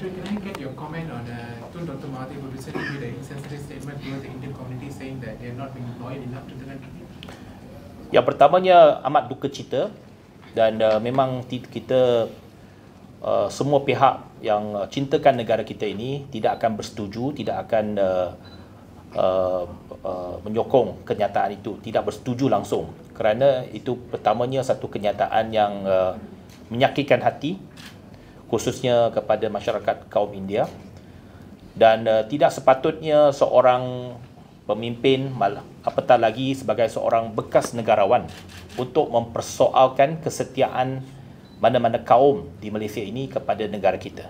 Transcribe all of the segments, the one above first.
Dr. Can I get your comment on uh, Dr. Mahathir who recently made an insensitive statement towards the Indian community saying that they are not being loyal enough to the country? Yang pertamanya amat duka cita dan uh, memang kita uh, semua pihak yang uh, cintakan negara kita ini tidak akan bersetuju, tidak akan uh, uh, uh, menyokong kenyataan itu, tidak bersetuju langsung kerana itu pertamanya satu kenyataan yang uh, menyakitkan hati khususnya kepada masyarakat kaum India dan uh, tidak sepatutnya seorang pemimpin malah apatah lagi sebagai seorang bekas negarawan untuk mempersoalkan kesetiaan mana-mana kaum di Malaysia ini kepada negara kita.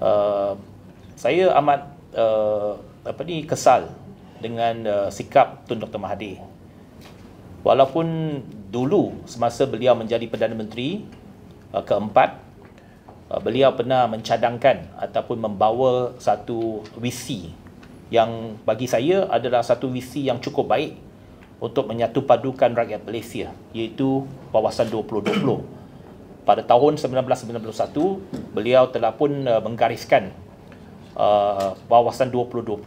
Uh, saya amat uh, apa ni kesal dengan uh, sikap Tun Dr Mahathir. Walaupun dulu semasa beliau menjadi Perdana Menteri uh, keempat Uh, beliau pernah mencadangkan ataupun membawa satu visi yang bagi saya adalah satu visi yang cukup baik untuk menyatupadukan rakyat Malaysia iaitu kawasan 2020. Pada tahun 1991, beliau telah pun uh, menggariskan kawasan uh, 2020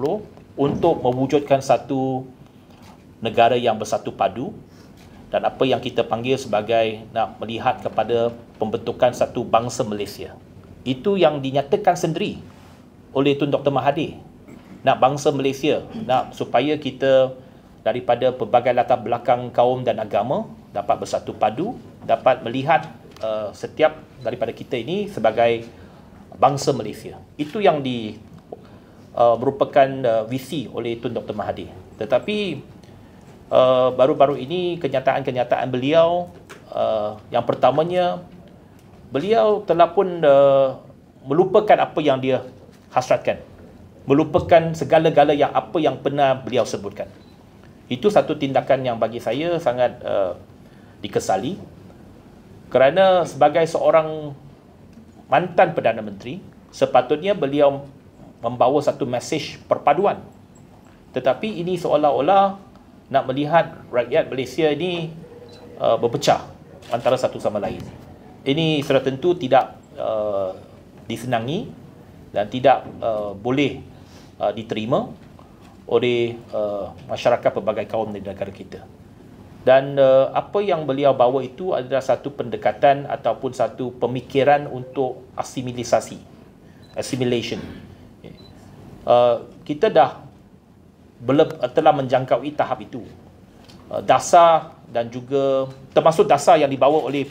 untuk mewujudkan satu negara yang bersatu padu dan apa yang kita panggil sebagai nak melihat kepada pembentukan satu bangsa Malaysia itu yang dinyatakan sendiri oleh Tun Dr. Mahathir nak bangsa Malaysia nak supaya kita daripada pelbagai latar belakang kaum dan agama dapat bersatu padu dapat melihat uh, setiap daripada kita ini sebagai bangsa Malaysia itu yang di uh, merupakan uh, visi oleh Tun Dr. Mahathir tetapi uh, baru-baru ini kenyataan-kenyataan beliau uh, yang pertamanya beliau telah pun uh, melupakan apa yang dia hasratkan melupakan segala-gala yang apa yang pernah beliau sebutkan itu satu tindakan yang bagi saya sangat uh, dikesali kerana sebagai seorang mantan perdana menteri sepatutnya beliau membawa satu mesej perpaduan tetapi ini seolah-olah nak melihat rakyat Malaysia ini uh, berpecah antara satu sama lain ini sudah tentu tidak uh, disenangi dan tidak uh, boleh uh, diterima oleh uh, masyarakat pelbagai kaum di negara kita. Dan uh, apa yang beliau bawa itu adalah satu pendekatan ataupun satu pemikiran untuk asimilisasi, assimilation. Uh, kita dah belum uh, telah menjangkaui tahap itu. Uh, dasar dan juga termasuk dasar yang dibawa oleh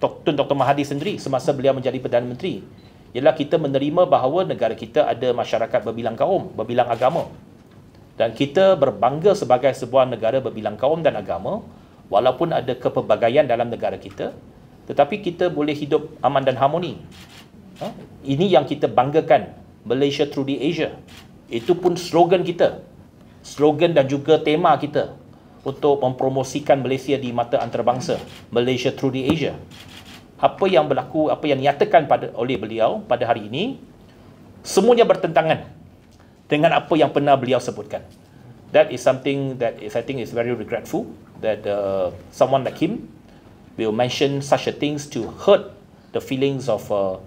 Tun Dr. Mahathir sendiri semasa beliau menjadi Perdana Menteri ialah kita menerima bahawa negara kita ada masyarakat berbilang kaum, berbilang agama. Dan kita berbangga sebagai sebuah negara berbilang kaum dan agama walaupun ada kepelbagaian dalam negara kita tetapi kita boleh hidup aman dan harmoni. Ha? Ini yang kita banggakan, Malaysia Through the Asia. Itu pun slogan kita. Slogan dan juga tema kita untuk mempromosikan Malaysia di mata antarabangsa Malaysia through the Asia apa yang berlaku apa yang nyatakan pada oleh beliau pada hari ini semuanya bertentangan dengan apa yang pernah beliau sebutkan that is something that is, I think is very regretful that uh, someone like him will mention such a things to hurt the feelings of uh,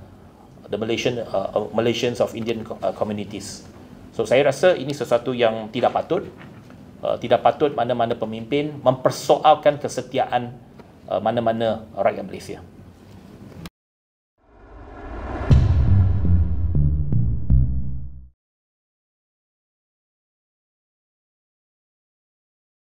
the Malaysian uh, uh Malaysians of Indian uh, communities so saya rasa ini sesuatu yang tidak patut uh, tidak patut mana-mana pemimpin mempersoalkan kesetiaan uh, mana-mana rakyat Malaysia.